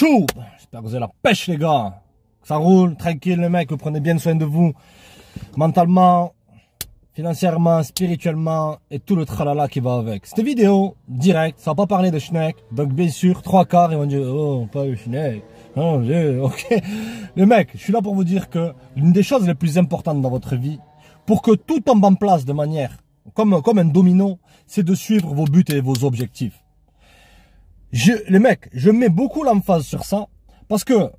J'espère que vous avez la pêche, les gars. Ça roule, tranquille, les mecs. Vous prenez bien soin de vous. Mentalement, financièrement, spirituellement et tout le tralala qui va avec. Cette vidéo, direct, ça va pas parler de Schneck. Donc, bien sûr, trois quarts, ils vont dire, oh, pas le Schneck. Oh, ok. Les mecs, je suis là pour vous dire que l'une des choses les plus importantes dans votre vie, pour que tout tombe en place de manière, comme, comme un domino, c'est de suivre vos buts et vos objectifs les mecs, je mets beaucoup l'emphase sur ça parce que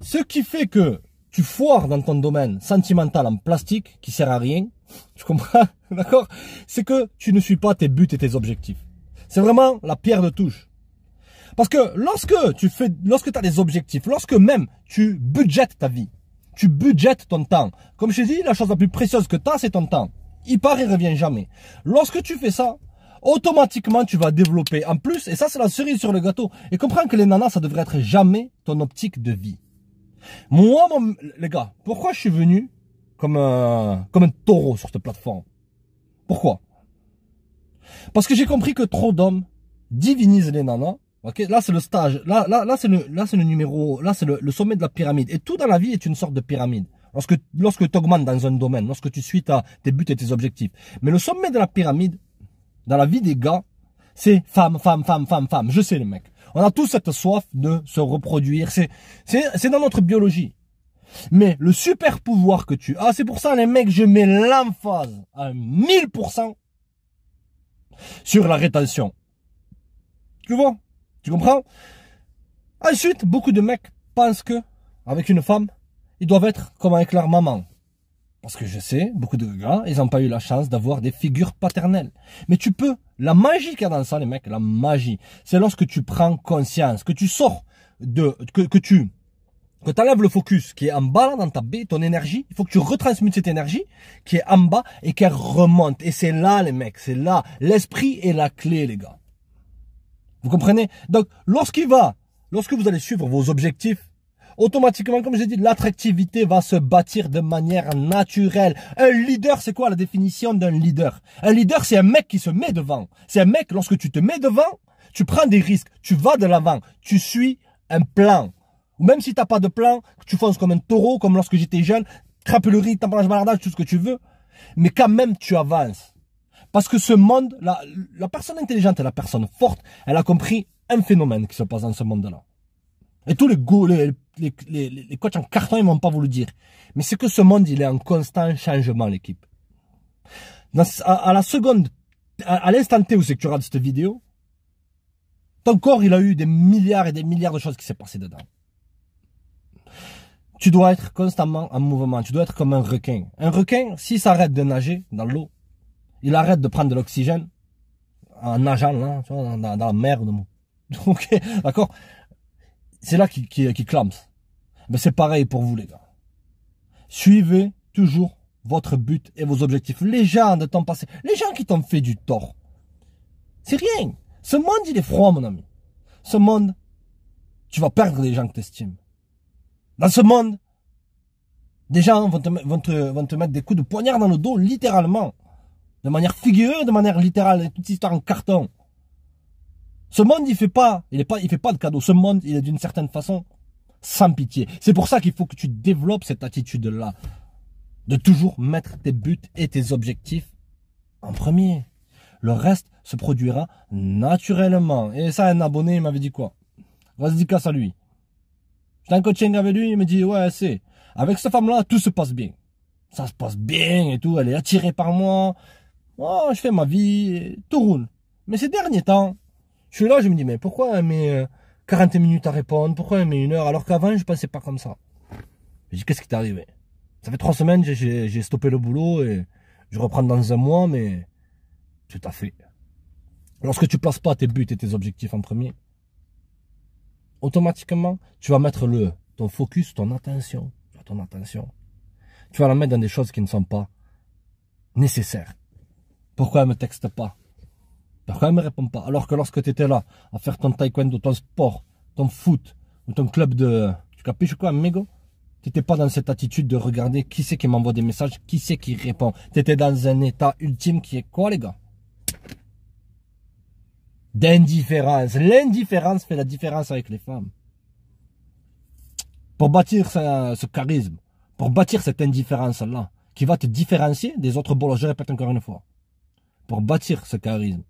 ce qui fait que tu foires dans ton domaine sentimental en plastique qui sert à rien, tu comprends D'accord C'est que tu ne suis pas tes buts et tes objectifs. C'est vraiment la pierre de touche. Parce que lorsque tu fais, lorsque as des objectifs, lorsque même tu budgettes ta vie, tu budgettes ton temps. Comme je t'ai dit, la chose la plus précieuse que tu as, c'est ton temps. Il part, et revient jamais. Lorsque tu fais ça, automatiquement tu vas développer. En plus, et ça c'est la cerise sur le gâteau, et comprends que les nanas, ça devrait être jamais ton optique de vie. Moi, les gars, pourquoi je suis venu comme un, comme un taureau sur cette plateforme Pourquoi Parce que j'ai compris que trop d'hommes divinisent les nanas. Ok, là c'est le stage, là là là c'est le là c'est le numéro, là c'est le, sommet de la pyramide. Et tout dans la vie est une sorte de pyramide. Lorsque lorsque tu augmentes dans un domaine, lorsque tu suis ta, tes buts et tes objectifs, mais le sommet de la pyramide dans la vie des gars, c'est femme, femme, femme, femme, femme. Je sais les mecs. On a tous cette soif de se reproduire. C'est, c'est, dans notre biologie. Mais le super pouvoir que tu as, c'est pour ça les mecs, je mets l'emphase à 1000% sur la rétention. Tu vois Tu comprends Ensuite, beaucoup de mecs pensent que avec une femme, ils doivent être comme avec leur maman. Parce que je sais, beaucoup de gars, ils n'ont pas eu la chance d'avoir des figures paternelles. Mais tu peux. La magie qu'il y a dans ça, les mecs, la magie, c'est lorsque tu prends conscience, que tu sors de, que, tu, que tu enlèves le focus qui est en bas dans ta baie, ton énergie, il faut que tu retransmutes cette énergie qui est en bas et qu'elle remonte. Et c'est là, les mecs, c'est là. L'esprit est la clé, les gars. Vous comprenez Donc, lorsqu'il va, lorsque vous allez suivre vos objectifs, automatiquement, comme j'ai dit, l'attractivité va se bâtir de manière naturelle. Un leader, c'est quoi la définition d'un leader Un leader, c'est un mec qui se met devant. C'est un mec, lorsque tu te mets devant, tu prends des risques, tu vas de l'avant, tu suis un plan. Ou même si tu n'as pas de plan, tu fonces comme un taureau, comme lorsque j'étais jeune, crapulerie, tamponage, maladage, tout ce que tu veux. Mais quand même, tu avances. Parce que ce monde, la, la personne intelligente et la personne forte, elle a compris un phénomène qui se passe dans ce monde-là. Et tous les, les, les, les, coachs en carton, ils vont pas vous le dire. Mais c'est que ce monde, il est en constant changement, l'équipe. À, à, la seconde, à, l'instant T où c'est que tu regardes cette vidéo, ton corps, il a eu des milliards et des milliards de choses qui s'est passé dedans. Tu dois être constamment en mouvement. Tu dois être comme un requin. Un requin, s'il s'arrête de nager dans l'eau, il arrête de prendre de l'oxygène en nageant là, dans, la mer. De... ok, d'accord c'est là qui, qui, clame. Mais c'est pareil pour vous, les gars. Suivez toujours votre but et vos objectifs. Les gens de temps passé, les gens qui t'ont fait du tort, c'est rien. Ce monde, il est froid, mon ami. Ce monde, tu vas perdre les gens que t'estimes. Dans ce monde, des gens vont te, mettre des coups de poignard dans le dos, littéralement. De manière figurée, de manière littérale, toute histoire en carton. Ce monde, il fait pas, il est pas, il fait pas de cadeau. Ce monde, il est d'une certaine façon sans pitié. C'est pour ça qu'il faut que tu développes cette attitude-là. De toujours mettre tes buts et tes objectifs en premier. Le reste se produira naturellement. Et ça, un abonné, il m'avait dit quoi? Vas-y, casse à lui. J'étais en coaching avec lui, il me dit, ouais, c'est. Avec cette femme-là, tout se passe bien. Ça se passe bien et tout, elle est attirée par moi. Oh, je fais ma vie, tout roule. Mais ces derniers temps, je suis là, je me dis, mais pourquoi mais euh, 40 minutes à répondre, pourquoi mais une heure alors qu'avant je passais pas comme ça Je dis qu'est-ce qui t'est arrivé Ça fait trois semaines j'ai stoppé le boulot et je reprends dans un mois, mais tout à fait. Lorsque tu places pas tes buts et tes objectifs en premier, automatiquement tu vas mettre le ton focus, ton attention, ton attention. Tu vas la mettre dans des choses qui ne sont pas nécessaires. Pourquoi elle me texte pas pourquoi elle me répond pas Alors que lorsque tu étais là, à faire ton taekwondo, ton sport, ton foot, ou ton club de... Tu capiches quoi, Tu n'étais pas dans cette attitude de regarder qui c'est qui m'envoie des messages, qui c'est qui répond. Tu étais dans un état ultime qui est quoi, les gars D'indifférence. L'indifférence fait la différence avec les femmes. Pour bâtir ce, charisme, pour bâtir cette indifférence-là, qui va te différencier des autres bolos, je répète encore une fois. Pour bâtir ce charisme,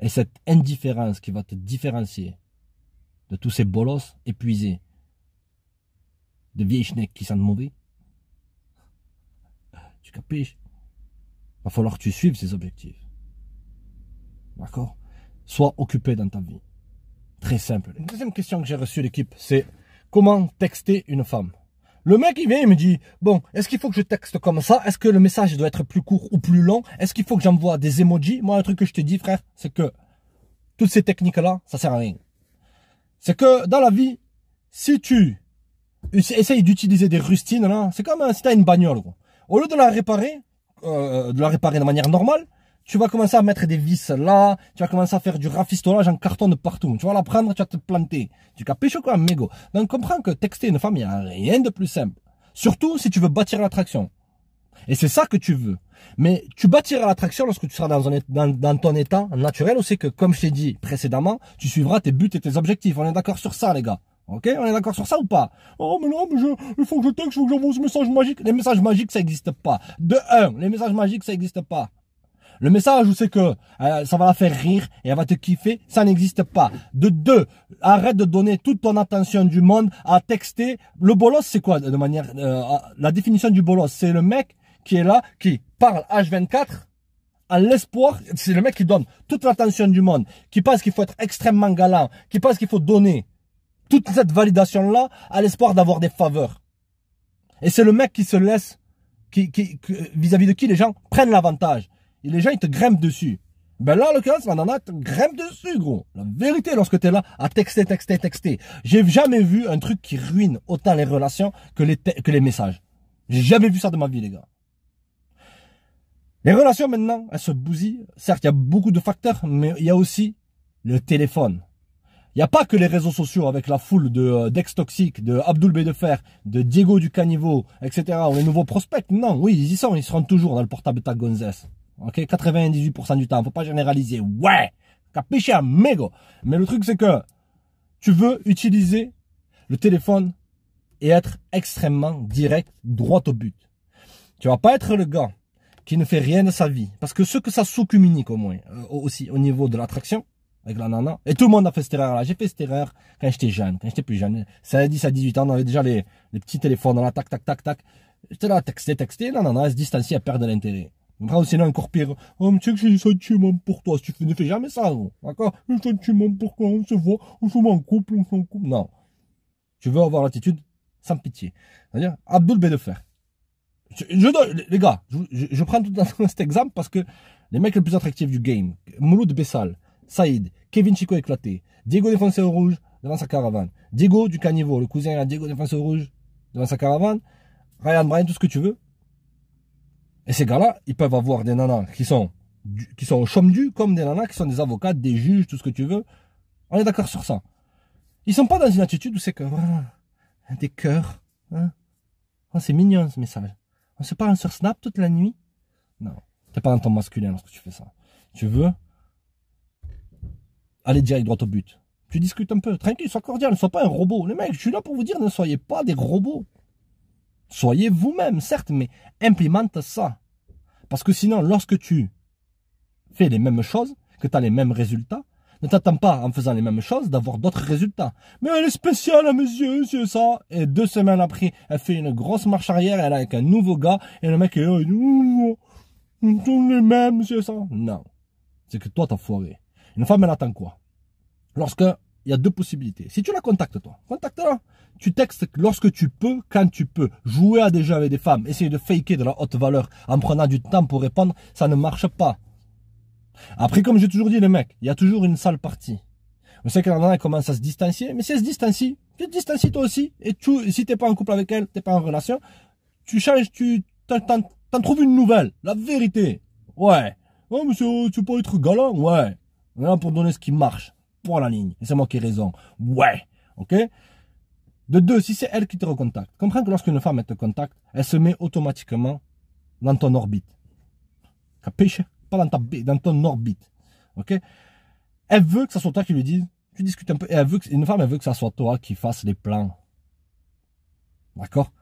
et cette indifférence qui va te différencier de tous ces bolos épuisés, de vieilles schnecks qui sentent mauvais. Tu capiches Va falloir que tu suives ces objectifs. D'accord Sois occupé dans ta vie. Très simple. Une deuxième question que j'ai reçue l'équipe, c'est comment texter une femme le mec, il vient, il me dit, bon, est-ce qu'il faut que je texte comme ça Est-ce que le message doit être plus court ou plus long Est-ce qu'il faut que j'envoie des emojis Moi, un truc que je te dis, frère, c'est que toutes ces techniques-là, ça sert à rien. C'est que dans la vie, si tu essayes d'utiliser des rustines, là, c'est comme si euh, si t'as une bagnole, Au lieu de la réparer, euh, de la réparer de manière normale, tu vas commencer à mettre des vis là, tu vas commencer à faire du rafistolage en carton de partout. Tu vas la prendre, tu vas te planter. Tu capiches quoi, mégo Donc comprends que texter une femme, il n'y a rien de plus simple. Surtout si tu veux bâtir l'attraction. Et c'est ça que tu veux. Mais tu bâtiras l'attraction lorsque tu seras dans, ton état naturel où c'est que, comme je t'ai dit précédemment, tu suivras tes buts et tes objectifs. On est d'accord sur ça, les gars. Ok On est d'accord sur ça ou pas Oh, mais non, mais je, il faut que je texte, il faut que j'envoie ce message magique. Les messages magiques, ça n'existe pas. De un, les messages magiques, ça n'existe pas. Le message où c'est que euh, ça va la faire rire et elle va te kiffer, ça n'existe pas. De deux, arrête de donner toute ton attention du monde à texter. Le bolos, c'est quoi de manière euh, la définition du bolos C'est le mec qui est là, qui parle H24 à l'espoir, c'est le mec qui donne toute l'attention du monde, qui pense qu'il faut être extrêmement galant, qui pense qu'il faut donner toute cette validation-là à l'espoir d'avoir des faveurs. Et c'est le mec qui se laisse, qui, vis à -vis de qui les gens prennent l'avantage les gens, ils te grimpent dessus. Ben là, en l'occurrence, ils te grimpent dessus, gros. La vérité, lorsque tu es là, à texter, texter, texter. J'ai jamais vu un truc qui ruine autant les relations que les, que les messages. J'ai jamais vu ça de ma vie, les gars. Les relations maintenant, elles se bousillent. Certes, il y a beaucoup de facteurs, mais il y a aussi le téléphone. Il n'y a pas que les réseaux sociaux avec la foule de euh, d'ex toxiques, de Abdul Bédefer, de Diego du Caniveau, etc. les nouveaux prospects. Non, oui, ils y sont, ils seront toujours dans le portable de ta gonzesse. Ok, 98% du temps. Faut pas généraliser. Ouais, capiche mégo. Mais le truc c'est que tu veux utiliser le téléphone et être extrêmement direct, droit au but. Tu vas pas être le gars qui ne fait rien de sa vie. Parce que ce que ça sous-communique au moins, euh, aussi au niveau de l'attraction, avec la nana, et tout le monde a fait cette erreur-là. J'ai fait cette erreur quand j'étais jeune, quand j'étais plus jeune. Ça 10 à 18 ans, on avait déjà les, les petits téléphones, dans la tac, tac, tac, tac. J'étais là, texté, texté, la nana, elle se distancie, elle perd de l'intérêt. On aussi sinon encore pire. Oh, tu sais que j'ai des sentiments pour toi. Si tu fais, ne fais jamais ça, D'accord? Des sentiments pour toi, on se voit, on se met en couple, on s'en couple. Non. Tu veux avoir l'attitude sans pitié. C'est-à-dire, Abdul Bédefer. Je, les gars, je, je, je prends tout cet exemple parce que les mecs les plus attractifs du game, Mouloud Bessal, Saïd, Kevin Chico éclaté, Diego Défenseur Rouge devant sa caravane, Diego du Caniveau, le cousin à Diego Défenseur Rouge devant sa caravane, Ryan Bryan, tout ce que tu veux, et ces gars-là, ils peuvent avoir des nanas qui sont, qui sont au chôme du, comme des nanas qui sont des avocats, des juges, tout ce que tu veux. On est d'accord sur ça. Ils sont pas dans une attitude où c'est que, des cœurs, hein. Oh, c'est mignon ce message. On se parle sur Snap toute la nuit. Non. T'es pas dans ton masculin lorsque tu fais ça. Tu veux aller direct droit au but. Tu discutes un peu, tranquille, sois cordial, ne sois pas un robot. Les mecs, je suis là pour vous dire, ne soyez pas des robots. Soyez vous-même, certes, mais implémente ça. Parce que sinon, lorsque tu fais les mêmes choses, que tu as les mêmes résultats, ne t'attends pas en faisant les mêmes choses d'avoir d'autres résultats. Mais elle est spéciale à mes c'est ça. Et deux semaines après, elle fait une grosse marche arrière, elle est avec un nouveau gars, et le mec est là, oh, nous les mêmes, c'est ça. Non. C'est que toi, t'as foiré. Une femme, elle attend quoi Lorsque il y a deux possibilités. Si tu la contactes, toi, contacte-la. Tu textes lorsque tu peux, quand tu peux. Jouer à des jeux avec des femmes, essayer de faker de la haute valeur en prenant du temps pour répondre, ça ne marche pas. Après, comme j'ai toujours dit, les mecs, il y a toujours une sale partie. On sait qu'elle a elle commence à se distancier, mais si elle se distancie, tu te distancies toi aussi. Et tu, si t'es pas en couple avec elle, t'es pas en relation, tu changes, tu t'en trouves une nouvelle. La vérité. Ouais. Oh, monsieur, tu peux être galant. Ouais. On est là pour donner ce qui marche pour la ligne. Et c'est moi qui ai raison. Ouais. Ok De deux, si c'est elle qui te recontacte, comprends que lorsqu'une femme te contacte, elle se met automatiquement dans ton orbite. Capiche Pas dans, dans ton orbite. Ok Elle veut que ça soit toi qui lui dise. Tu discutes un peu. Et elle veut que, une femme, elle veut que ça soit toi qui fasse les plans. D'accord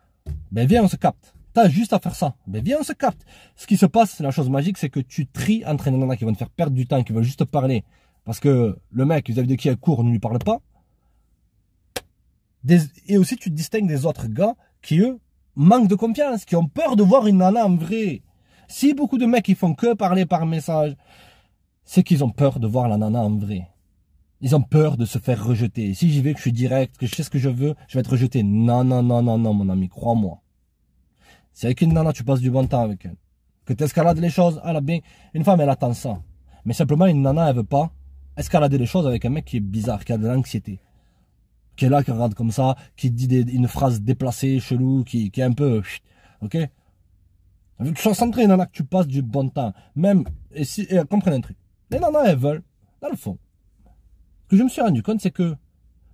Ben viens, on se capte. T'as juste à faire ça. Ben viens, on se capte. Ce qui se passe, la chose magique, c'est que tu tries entre les nanas qui vont te faire perdre du temps, qui veulent juste te parler. Parce que le mec vous avez vis de qui elle court ne lui parle pas. et aussi, tu te distingues des autres gars qui, eux, manquent de confiance, qui ont peur de voir une nana en vrai. Si beaucoup de mecs, ils font que parler par message, c'est qu'ils ont peur de voir la nana en vrai. Ils ont peur de se faire rejeter. Si j'y vais, que je suis direct, que je sais ce que je veux, je vais être rejeté. Non, non, non, non, non, mon ami, crois-moi. Si avec une nana, tu passes du bon temps avec elle, que tu escalades les choses, elle ah bien, une femme, elle attend ça. Mais simplement, une nana, elle veut pas escalader les choses avec un mec qui est bizarre, qui a de l'anxiété, qui est là, qui regarde comme ça, qui dit une phrase déplacée, chelou, qui, est un peu, ok. tu sois centré, il que tu passes du bon temps. Même, et si, et comprenez un truc. Les nanas, elles veulent, dans le fond. Ce que je me suis rendu compte, c'est que,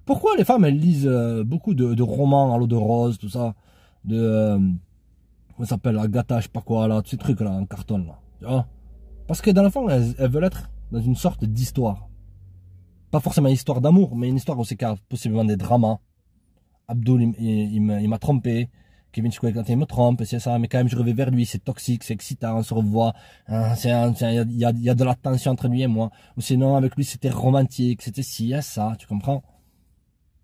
pourquoi les femmes, elles lisent euh, beaucoup de, romans à l'eau de rose, tout ça, de, euh, comment ça s'appelle, Agatha, je sais pas quoi, là, tous ces trucs, là, en carton, là. Tu vois Parce que, dans le fond, elles veulent être dans une sorte d'histoire pas forcément une histoire d'amour, mais une histoire où c'est y a possiblement des dramas. Abdul, il, m'a trompé. Kevin quand il me trompe, c'est ça, mais quand même je reviens vers lui, c'est toxique, c'est excitant, on se revoit, il y, a, de la tension entre lui et moi. Ou sinon, avec lui, c'était romantique, c'était ci, et ça, tu comprends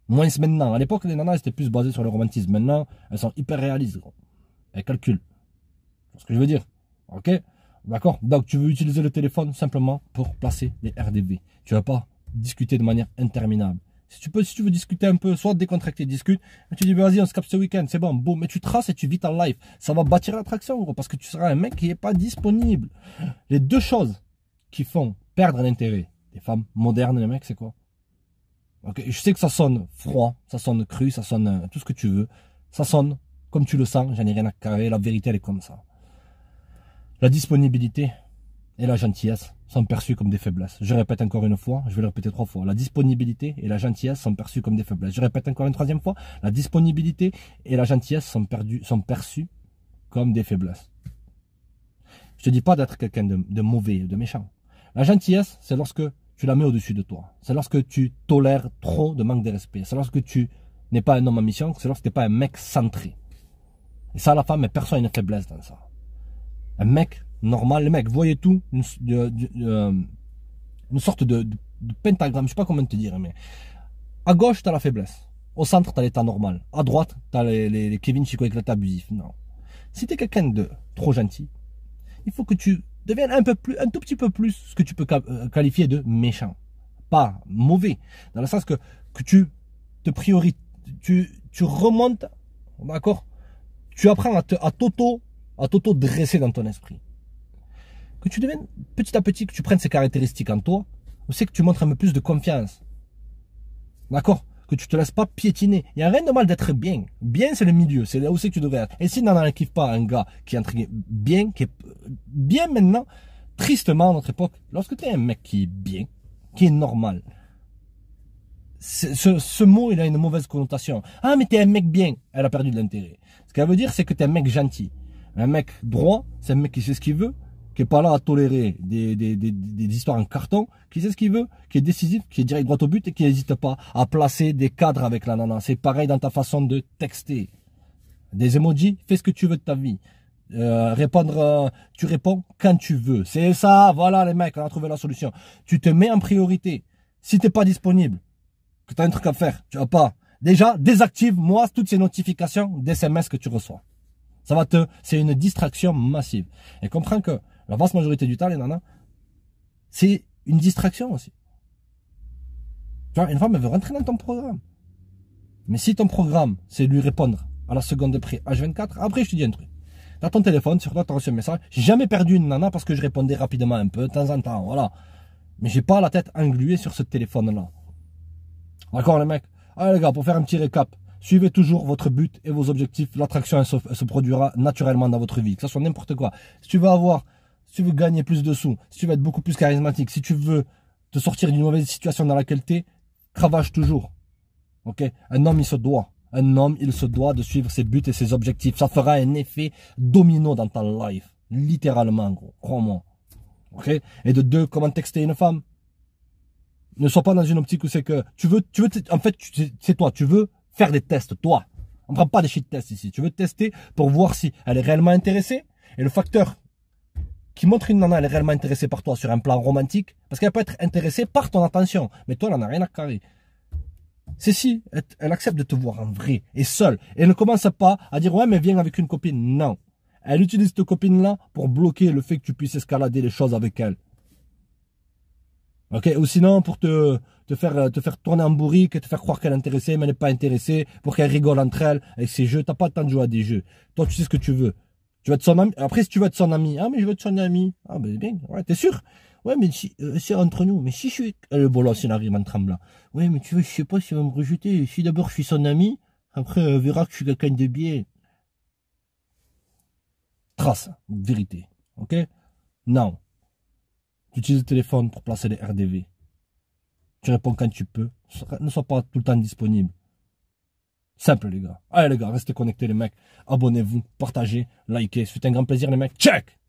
Moins maintenant. À l'époque, les nanas, étaient plus basées sur le romantisme. Maintenant, elles sont hyper réalistes, Elles calculent. C'est ce que je veux dire. Ok D'accord Donc, tu veux utiliser le téléphone simplement pour placer les RDV. Tu veux pas discuter de manière interminable. Si tu, peux, si tu veux discuter un peu, soit décontracté, discute. Et tu dis, vas-y, on se capte ce week-end, c'est bon, boum. Mais tu traces et tu vis ta life. Ça va bâtir l'attraction, gros, parce que tu seras un mec qui n'est pas disponible. Les deux choses qui font perdre l'intérêt des femmes modernes, les mecs, c'est quoi Ok, Je sais que ça sonne froid, ça sonne cru, ça sonne euh, tout ce que tu veux. Ça sonne comme tu le sens, j'en ai rien à carrer, la vérité, elle est comme ça. La disponibilité et la gentillesse, sont perçus comme des faiblesses. Je répète encore une fois, je vais le répéter trois fois, la disponibilité et la gentillesse sont perçues comme des faiblesses. Je répète encore une troisième fois, la disponibilité et la gentillesse sont, perdues, sont perçues comme des faiblesses. Je te dis pas d'être quelqu'un de, mauvais mauvais, de méchant. La gentillesse, c'est lorsque tu la mets au-dessus de toi. C'est lorsque tu tolères trop de manque de respect. C'est lorsque tu n'es pas un homme à mission, c'est lorsque tu n'es pas un mec centré. Et ça, la femme, personne n'a une faiblesse dans ça. Un mec normal. Les mecs voyez tout, une, euh, sorte de, pentagramme, je sais pas comment te dire, mais à gauche, t'as la faiblesse. Au centre, t'as l'état normal. À droite, t'as les, les, les Kevin Chico avec Non. Si t'es quelqu'un de trop gentil, il faut que tu deviennes un peu plus, un tout petit peu plus ce que tu peux euh, qualifier de méchant. Pas mauvais. Dans le sens que, que tu te priorises, tu, tu remontes, d'accord? Tu apprends à t'auto, à t'auto dresser dans ton esprit que tu deviennes petit à petit, que tu prennes ces caractéristiques en toi, c'est que tu montres un peu plus de confiance. D'accord Que tu te laisses pas piétiner. Il n'y a rien de mal d'être bien. Bien, c'est le milieu, c'est là où c'est que tu devrais être. Et si n'en arrive pas un gars qui est bien, qui est bien maintenant, tristement à notre époque, lorsque tu es un mec qui est bien, qui est normal, ce, ce, mot, il a une mauvaise connotation. Ah, mais t'es un mec bien. Elle a perdu de l'intérêt. Ce qu'elle veut dire, c'est que t'es un mec gentil. Un mec droit, c'est un mec qui sait ce qu'il veut, qui est pas là à tolérer des, des, des, des histoires en carton, qui sait ce qu'il veut, qui est décisif, qui est direct droit au but et qui n'hésite pas à placer des cadres avec la nana. C'est pareil dans ta façon de texter. Des emojis, fais ce que tu veux de ta vie. Euh, répondre, euh, tu réponds quand tu veux. C'est ça, voilà les mecs, on a trouvé la solution. Tu te mets en priorité. Si t'es pas disponible, que tu as un truc à faire, tu vas pas. Déjà, désactive moi toutes ces notifications d'SMS que tu reçois. Ça va te, c'est une distraction massive. Et comprends que la vaste majorité du temps, les nanas, c'est une distraction aussi. Tu vois, une femme, veut rentrer dans ton programme. Mais si ton programme, c'est lui répondre à la seconde près, H24, après, je te dis un truc. T'as ton téléphone, sur toi, t'as reçu un message. J'ai jamais perdu une nana parce que je répondais rapidement un peu, de temps en temps, voilà. Mais j'ai pas la tête engluée sur ce téléphone-là. D'accord, les mecs? Allez, les gars, pour faire un petit récap. Suivez toujours votre but et vos objectifs. L'attraction se, se, produira naturellement dans votre vie. Que ce soit n'importe quoi. Si tu veux avoir si tu veux gagner plus de sous, si tu veux être beaucoup plus charismatique, si tu veux te sortir d'une mauvaise situation dans laquelle tu es, cravache toujours. Ok Un homme, il se doit. Un homme, il se doit de suivre ses buts et ses objectifs. Ça fera un effet domino dans ta life. Littéralement, gros. Crois-moi. Et de deux, comment texter une femme Ne sois pas dans une optique où c'est que tu veux, tu veux, en fait, c'est toi, tu veux faire des tests, toi. On ne prend pas des shit tests ici. Tu veux tester pour voir si elle est réellement intéressée. Et le facteur qui montre une nana, elle est réellement intéressée par toi sur un plan romantique, parce qu'elle peut être intéressée par ton attention, mais toi, elle n'en a rien à carrer. C'est si, elle, accepte de te voir en vrai, et seule, et elle ne commence pas à dire, ouais, mais viens avec une copine. Non. Elle utilise cette copine-là pour bloquer le fait que tu puisses escalader les choses avec elle. Ok, ou sinon pour te, faire te faire tourner en bourrique, te faire croire qu'elle est intéressée, mais elle n'est pas intéressée, pour qu'elle rigole entre elle avec ses jeux. tu T'as pas le temps de jouer à des jeux. Toi, tu sais ce que tu veux. Tu vas être son ami. Après, si tu vas être son ami, ah, mais je veux être son ami. Ah, ben, bien, ouais, t'es sûr? Ouais, mais si, euh, c'est entre nous. Mais si je suis, euh, bon, là, s'il arrive en tremblant. Ouais, mais tu veux... je sais pas s'il va me rejeter. Si d'abord je suis son ami, après, verra que je suis quelqu'un de bien. Trace, vérité. Ok? Non. Tu utilises le téléphone pour placer les RDV. Tu réponds quand tu peux. Ne sois pas tout le temps disponible. Simple, les gars. Allez, les gars, restez connectés, les mecs. Abonnez-vous, partagez, likez. C'est un grand plaisir, les mecs. Check!